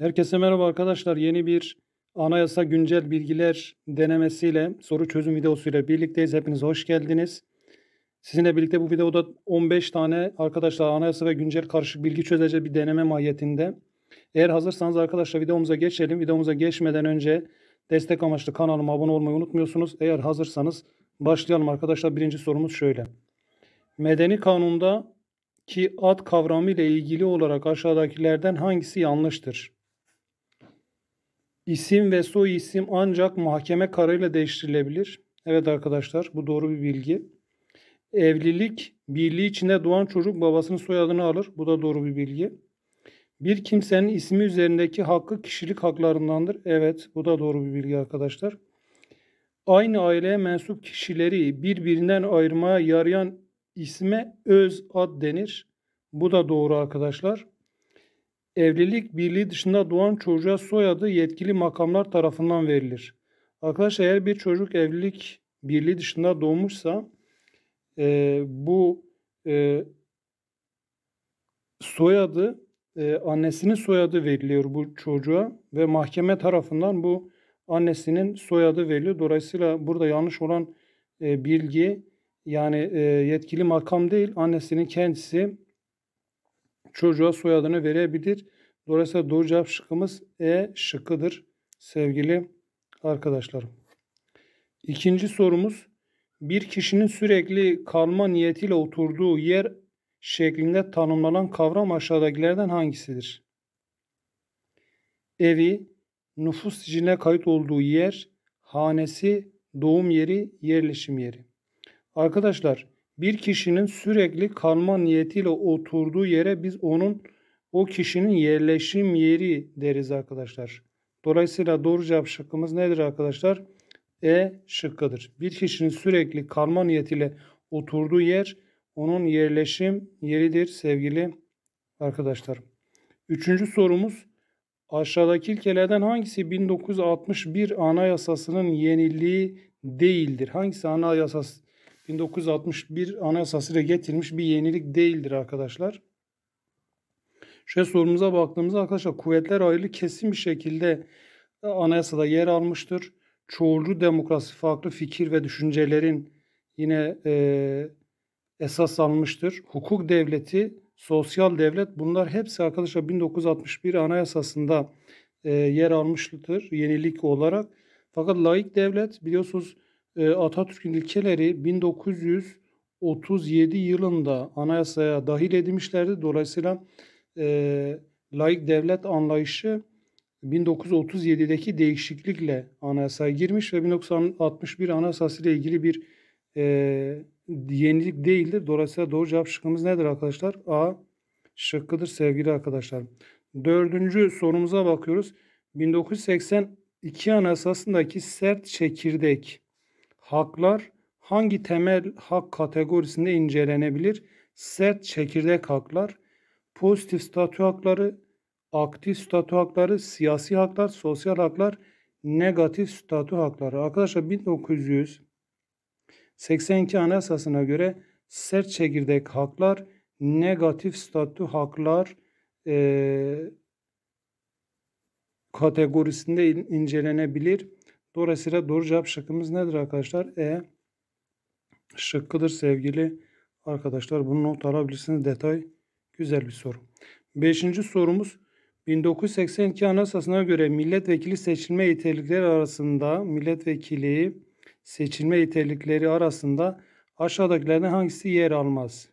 Herkese merhaba arkadaşlar. Yeni bir anayasa güncel bilgiler denemesiyle soru çözüm videosuyla birlikteyiz. Hepiniz hoş geldiniz. Sizinle birlikte bu videoda 15 tane arkadaşlar anayasa ve güncel karışık bilgi çözeceği bir deneme mahiyetinde. Eğer hazırsanız arkadaşlar videomuza geçelim. Videomuza geçmeden önce destek amaçlı kanalıma abone olmayı unutmuyorsunuz. Eğer hazırsanız başlayalım arkadaşlar. Birinci sorumuz şöyle. Medeni kanunda ki ad kavramı ile ilgili olarak aşağıdakilerden hangisi yanlıştır? İsim ve soy isim ancak mahkeme kararıyla değiştirilebilir. Evet arkadaşlar bu doğru bir bilgi. Evlilik birliği içinde doğan çocuk babasının soyadını alır. Bu da doğru bir bilgi. Bir kimsenin ismi üzerindeki hakkı kişilik haklarındandır. Evet bu da doğru bir bilgi arkadaşlar. Aynı aileye mensup kişileri birbirinden ayırmaya yarayan isme öz ad denir. Bu da doğru arkadaşlar evlilik birliği dışında doğan çocuğa soyadı yetkili makamlar tarafından verilir. Arkadaşlar eğer bir çocuk evlilik birliği dışında doğmuşsa e, bu e, soyadı e, annesinin soyadı veriliyor bu çocuğa ve mahkeme tarafından bu annesinin soyadı veriliyor. Dolayısıyla burada yanlış olan e, bilgi yani e, yetkili makam değil annesinin kendisi çocuğa soyadını verebilir. Dolayısıyla doğru cevap şıkkımız E şıkkıdır sevgili arkadaşlarım. İkinci sorumuz bir kişinin sürekli kalma niyetiyle oturduğu yer şeklinde tanımlanan kavram aşağıdakilerden hangisidir? Evi, nüfus siciline kayıt olduğu yer, hanesi, doğum yeri, yerleşim yeri. Arkadaşlar bir kişinin sürekli kalma niyetiyle oturduğu yere biz onun o kişinin yerleşim yeri deriz arkadaşlar. Dolayısıyla doğru cevap şıkkımız nedir arkadaşlar? E şıkkıdır. Bir kişinin sürekli kalma niyetiyle oturduğu yer onun yerleşim yeridir sevgili arkadaşlar. Üçüncü sorumuz aşağıdaki ilkelerden hangisi 1961 anayasasının yeniliği değildir? Hangisi anayasası 1961 Anayasası'yla getirilmiş bir yenilik değildir arkadaşlar. Şöyle sorumuza baktığımızda arkadaşlar kuvvetler ayrılığı kesin bir şekilde anayasada yer almıştır. Çoğulcu demokrasi farklı fikir ve düşüncelerin yine e, esas almıştır. Hukuk devleti, sosyal devlet bunlar hepsi arkadaşlar 1961 anayasasında e, yer almıştır yenilik olarak. Fakat laik devlet biliyorsunuz ee, Atatürk'ün ilkeleri 1937 yılında anayasaya dahil edilmişlerdi. Dolayısıyla e, laik devlet anlayışı 1937'deki değişiklikle anayasaya girmiş ve 1961 anayasası ile ilgili bir e, yenilik değildir. Dolayısıyla doğru cevap şıkkımız nedir arkadaşlar? A şıkkıdır sevgili arkadaşlar. Dördüncü sorumuza bakıyoruz. 1982 anayasasındaki sert çekirdek haklar hangi temel hak kategorisinde incelenebilir? Sert çekirdek haklar, pozitif statü hakları, aktif statü hakları, siyasi haklar, sosyal haklar, negatif statü hakları. Arkadaşlar 1982 Anayasası'na göre sert çekirdek haklar, negatif statü haklar e, kategorisinde incelenebilir. Dolayısıyla doğru cevap şıkkımız nedir arkadaşlar? E şıkkıdır sevgili arkadaşlar. Bunu not alabilirsiniz. Detay güzel bir soru. Beşinci sorumuz 1982 Anayasası'na göre milletvekili seçilme yeterlikleri arasında milletvekili seçilme yeterlikleri arasında aşağıdakilerden hangisi yer almaz?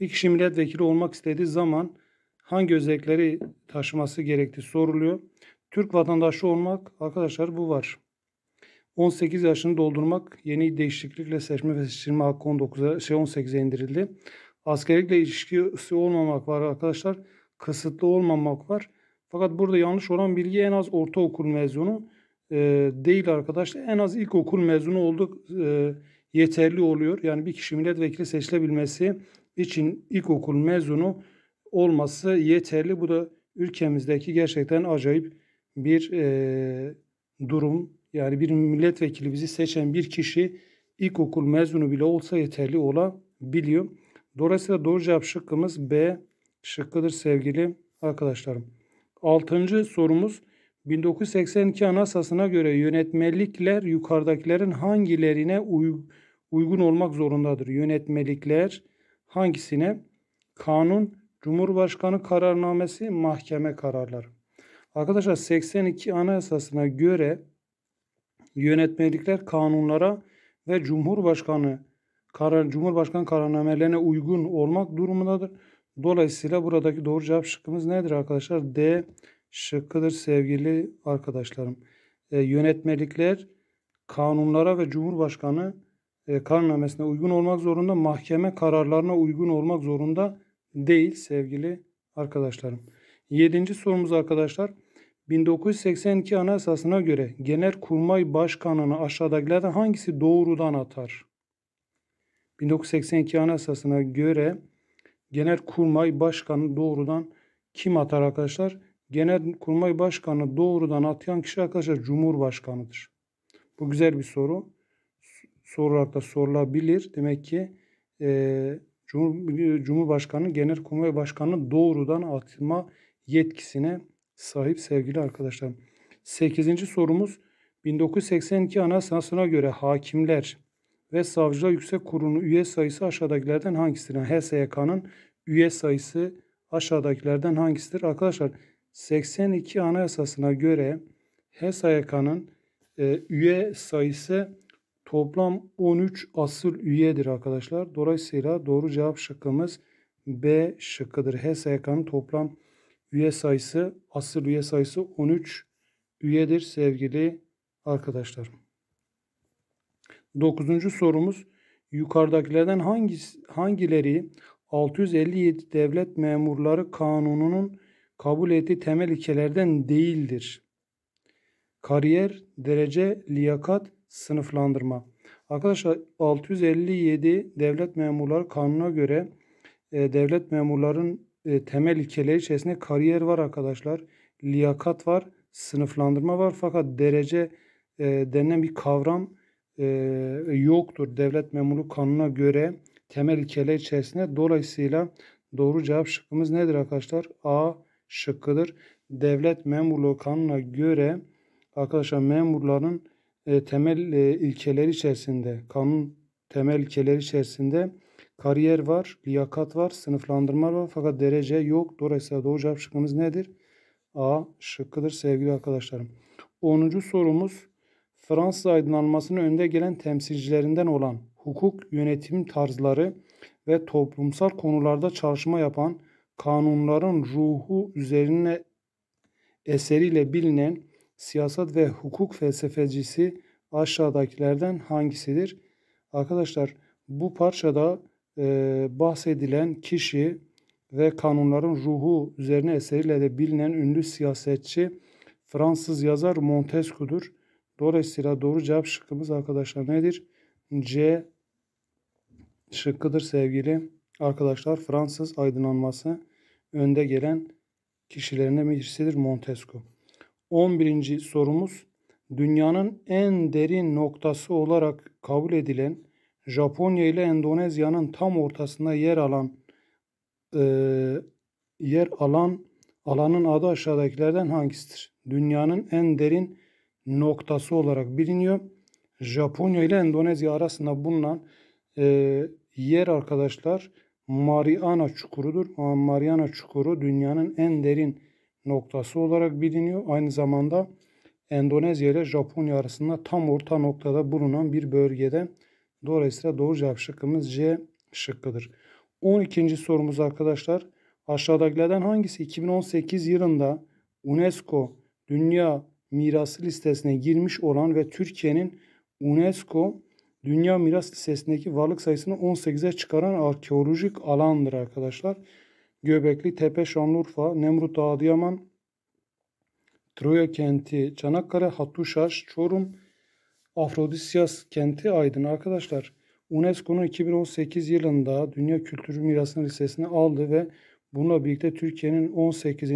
Bir kişi milletvekili olmak istediği zaman hangi özellikleri taşıması gerektiği soruluyor. Türk vatandaşı olmak arkadaşlar bu var. 18 yaşını doldurmak yeni değişiklikle seçme ve seçilme hakkı 19'a şey 18'e indirildi. Askerlikle ilişkisi olmamak var arkadaşlar. Kısıtlı olmamak var. Fakat burada yanlış olan bilgi en az ortaokul mezunu e, değil arkadaşlar. En az ilkokul mezunu olduk e, yeterli oluyor. Yani bir kişi milletvekili seçilebilmesi için ilkokul mezunu olması yeterli. Bu da ülkemizdeki gerçekten acayip bir e, durum yani bir milletvekili bizi seçen bir kişi ilkokul mezunu bile olsa yeterli olabiliyor. Dolayısıyla doğru cevap şıkkımız B şıkkıdır sevgili arkadaşlarım. Altıncı sorumuz 1982 anasasına göre yönetmelikler yukarıdakilerin hangilerine uygun olmak zorundadır? Yönetmelikler hangisine? Kanun, Cumhurbaşkanı kararnamesi, mahkeme kararları. Arkadaşlar 82 Anayasasına göre yönetmelikler kanunlara ve Cumhurbaşkanı karar Cumhurbaşkanı kararnamelerine uygun olmak durumundadır. Dolayısıyla buradaki doğru cevap şıkkımız nedir arkadaşlar? D şıkkıdır sevgili arkadaşlarım. E, yönetmelikler kanunlara ve Cumhurbaşkanı e, kararnamesine uygun olmak zorunda, mahkeme kararlarına uygun olmak zorunda değil sevgili arkadaşlarım. Yedinci sorumuz arkadaşlar. 1982 Anayasasına göre Genel Genelkurmay Başkanı'nı aşağıdakilerden hangisi doğrudan atar? 1982 Anayasasına göre Genel Kurmay Başkanı doğrudan kim atar arkadaşlar? Genel Kurmay Başkanı doğrudan atayan kişi arkadaşlar Cumhurbaşkanı'dır. Bu güzel bir soru. Sorarak da sorulabilir. Demek ki e, Cumhur, Genel Kurmay Başkanı doğrudan atma yetkisine sahip sevgili arkadaşlar. 8. sorumuz 1982 Anayasası'na göre hakimler ve Savcılar Yüksek Kurulu üye sayısı aşağıdakilerden hangisidir? HSYK'nın üye sayısı aşağıdakilerden hangisidir? Arkadaşlar 82 Anayasası'na göre HSYK'nın e, üye sayısı toplam 13 asıl üyedir arkadaşlar. Dolayısıyla doğru cevap şıkkımız B şıkkıdır. HSYK'nın toplam üye sayısı, asıl üye sayısı 13 üyedir sevgili arkadaşlar. Dokuzuncu sorumuz yukarıdakilerden hangi, hangileri 657 devlet memurları kanununun kabul ettiği temel ilkelerden değildir? Kariyer, derece, liyakat, sınıflandırma. Arkadaşlar 657 devlet memurları kanuna göre e, devlet memurların e, temel ilkeler içerisinde kariyer var arkadaşlar. Liyakat var, sınıflandırma var fakat derece e, denilen bir kavram e, yoktur. Devlet memuru kanuna göre temel ilkeler içerisinde. Dolayısıyla doğru cevap şıkkımız nedir arkadaşlar? A şıkkıdır. Devlet memurluğu kanuna göre arkadaşlar memurların e, temel e, ilkeleri içerisinde, kanun temel ilkeleri içerisinde Kariyer var, liyakat var, sınıflandırma var fakat derece yok. Dolayısıyla doğru cevap şıkkımız nedir? A şıkkıdır sevgili arkadaşlarım. 10. sorumuz Fransız aydınlanmasının önde gelen temsilcilerinden olan hukuk, yönetim tarzları ve toplumsal konularda çalışma yapan kanunların ruhu üzerine eseriyle bilinen siyaset ve hukuk felsefecisi aşağıdakilerden hangisidir? Arkadaşlar bu parçada e, bahsedilen kişi ve kanunların ruhu üzerine eseriyle de bilinen ünlü siyasetçi Fransız yazar Montesquieu'dur. Dolayısıyla doğru cevap şıkkımız arkadaşlar nedir? C şıkkıdır sevgili arkadaşlar. Fransız aydınlanması önde gelen kişilerinden birisidir Montesquieu. 11. sorumuz dünyanın en derin noktası olarak kabul edilen Japonya ile Endonezya'nın tam ortasında yer alan e, yer alan alanın adı aşağıdakilerden hangisidir? Dünyanın en derin noktası olarak biliniyor. Japonya ile Endonezya arasında bulunan e, yer arkadaşlar Mariana Çukuru'dur. Mariana Çukuru dünyanın en derin noktası olarak biliniyor. Aynı zamanda Endonezya ile Japonya arasında tam orta noktada bulunan bir bölgede Dolayısıyla doğru cevap şıkkımız C şıkkıdır. 12. sorumuz arkadaşlar. Aşağıdakilerden hangisi 2018 yılında UNESCO Dünya Mirası listesine girmiş olan ve Türkiye'nin UNESCO Dünya Miras listesindeki varlık sayısını 18'e çıkaran arkeolojik alandır arkadaşlar. Göbekli Tepe, Şanlıurfa, Nemrut, Dağı, Adıyaman, Troya kenti, Çanakkale, Hattuşaş, Çorum, Afrodisias kenti Aydın arkadaşlar. UNESCO'nun 2018 yılında Dünya Kültür Mirası listesine aldı ve bununla birlikte Türkiye'nin 18.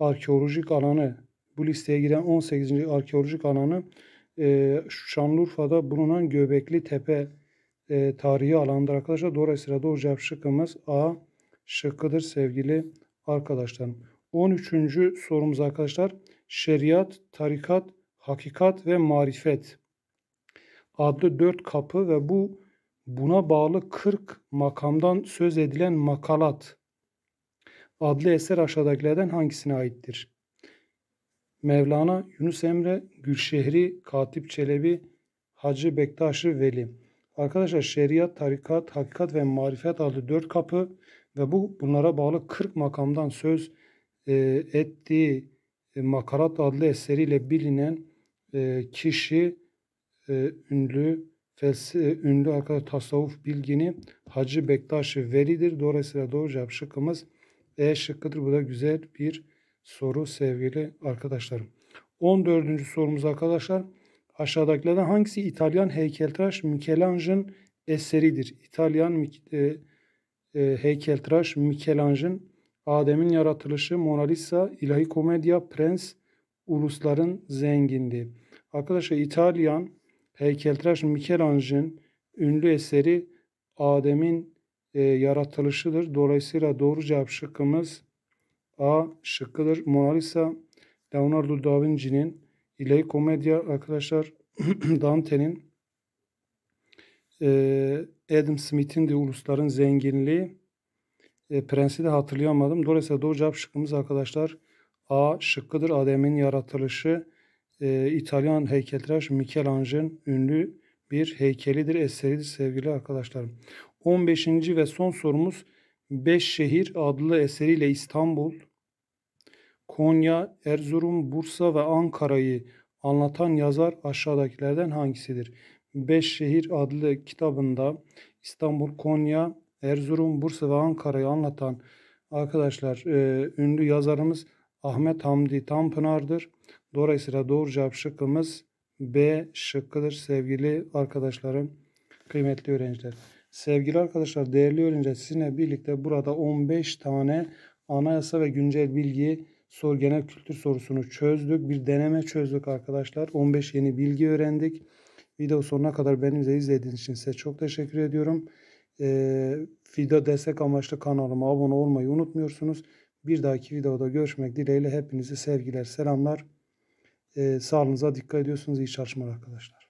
arkeolojik alanı bu listeye giren 18. arkeolojik alanı e, Şanlıurfa'da bulunan Göbekli Tepe e, tarihi alandır arkadaşlar. Dolayısıyla doğru cevap şıkkımız A şıkkıdır sevgili arkadaşlarım. 13. sorumuz arkadaşlar. Şeriat, tarikat, hakikat ve marifet adlı dört kapı ve bu buna bağlı 40 makamdan söz edilen makalat adlı eser aşağıdakilerden hangisine aittir? Mevlana Yunus Emre Gülşehri Katip Çelebi Hacı Bektaşi Veli Arkadaşlar şeriat, tarikat, hakikat ve marifet adlı dört kapı ve bu bunlara bağlı 40 makamdan söz e, ettiği e, Makarat adlı eseriyle bilinen ee, kişi e, ünlü felse, ünlü arkadaş tasavvuf bilgini Hacı Bektaş-ı Veli'dir. Dolayısıyla doğru cevap şıkkımız E şıkkıdır. Bu da güzel bir soru sevgili arkadaşlarım. 14. sorumuz arkadaşlar. Aşağıdakilerden hangisi İtalyan heykeltıraş Michelangelo'nun eseridir? İtalyan e, e, heykeltıraş Michelangelo'nun Adem'in yaratılışı, Mona Lisa, İlahi Komedya, Prens, Ulusların Zenginliği. Arkadaşlar İtalyan heykeltıraş Michelangelo'nun ünlü eseri Adem'in e, yaratılışıdır. Dolayısıyla doğru cevap şıkkımız A şıkkıdır. Mona Lisa Leonardo da Vinci'nin İley Komedya arkadaşlar Dante'nin e, Adam Smith'in de Ulusların Zenginliği e, Prens'i de hatırlayamadım. Dolayısıyla doğru cevap şıkkımız arkadaşlar A şıkkıdır. Adem'in yaratılışı e, İtalyan heykeltıraş Michelangelo'nun ünlü bir heykelidir, eseridir sevgili arkadaşlarım. 15. ve son sorumuz Beş Şehir adlı eseriyle İstanbul, Konya, Erzurum, Bursa ve Ankara'yı anlatan yazar aşağıdakilerden hangisidir? Beş Şehir adlı kitabında İstanbul, Konya, Erzurum, Bursa ve Ankara'yı anlatan arkadaşlar e, ünlü yazarımız Ahmet Hamdi Tanpınar'dır. Dolayısıyla doğru cevap şıkkımız B şıkkıdır sevgili arkadaşlarım, kıymetli öğrenciler. Sevgili arkadaşlar, değerli öğrenciler sizinle birlikte burada 15 tane anayasa ve güncel bilgi soru genel kültür sorusunu çözdük. Bir deneme çözdük arkadaşlar. 15 yeni bilgi öğrendik. Video sonuna kadar benimle izlediğiniz için size çok teşekkür ediyorum. Ee, video destek amaçlı kanalıma abone olmayı unutmuyorsunuz. Bir dahaki videoda görüşmek dileğiyle hepinizi sevgiler, selamlar sağlığınıza dikkat ediyorsunuz. İyi çalışmalar arkadaşlar.